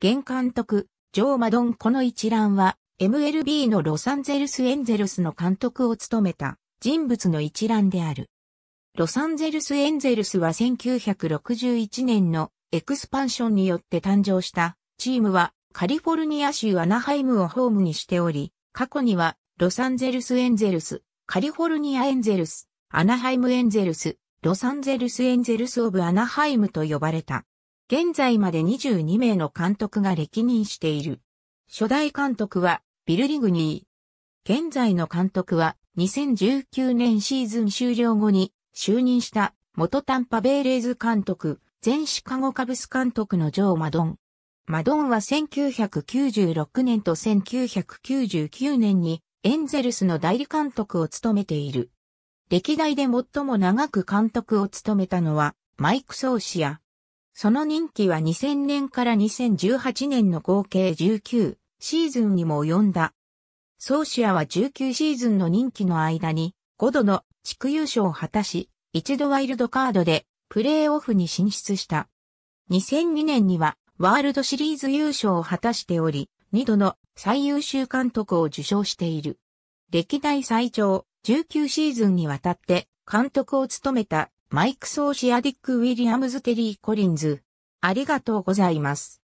現監督、ジョー・マドンこの一覧は、MLB のロサンゼルス・エンゼルスの監督を務めた人物の一覧である。ロサンゼルス・エンゼルスは1961年のエクスパンションによって誕生したチームはカリフォルニア州アナハイムをホームにしており、過去にはロサンゼルス・エンゼルス、カリフォルニア・エンゼルス、アナハイム・エンゼルス、ロサンゼルス・エンゼルス・オブ・アナハイムと呼ばれた。現在まで22名の監督が歴任している。初代監督はビル・リグニー。現在の監督は2019年シーズン終了後に就任した元タンパベイレーズ監督、前シカゴカブス監督のジョー・マドン。マドンは1996年と1999年にエンゼルスの代理監督を務めている。歴代で最も長く監督を務めたのはマイク・ソーシア、その任期は2000年から2018年の合計19シーズンにも及んだ。ソーシアは19シーズンの任期の間に5度の地区優勝を果たし、一度ワイルドカードでプレーオフに進出した。2002年にはワールドシリーズ優勝を果たしており、2度の最優秀監督を受賞している。歴代最長19シーズンにわたって監督を務めたマイク・ソーシアディック・ウィリアムズ・テリー・コリンズ。ありがとうございます。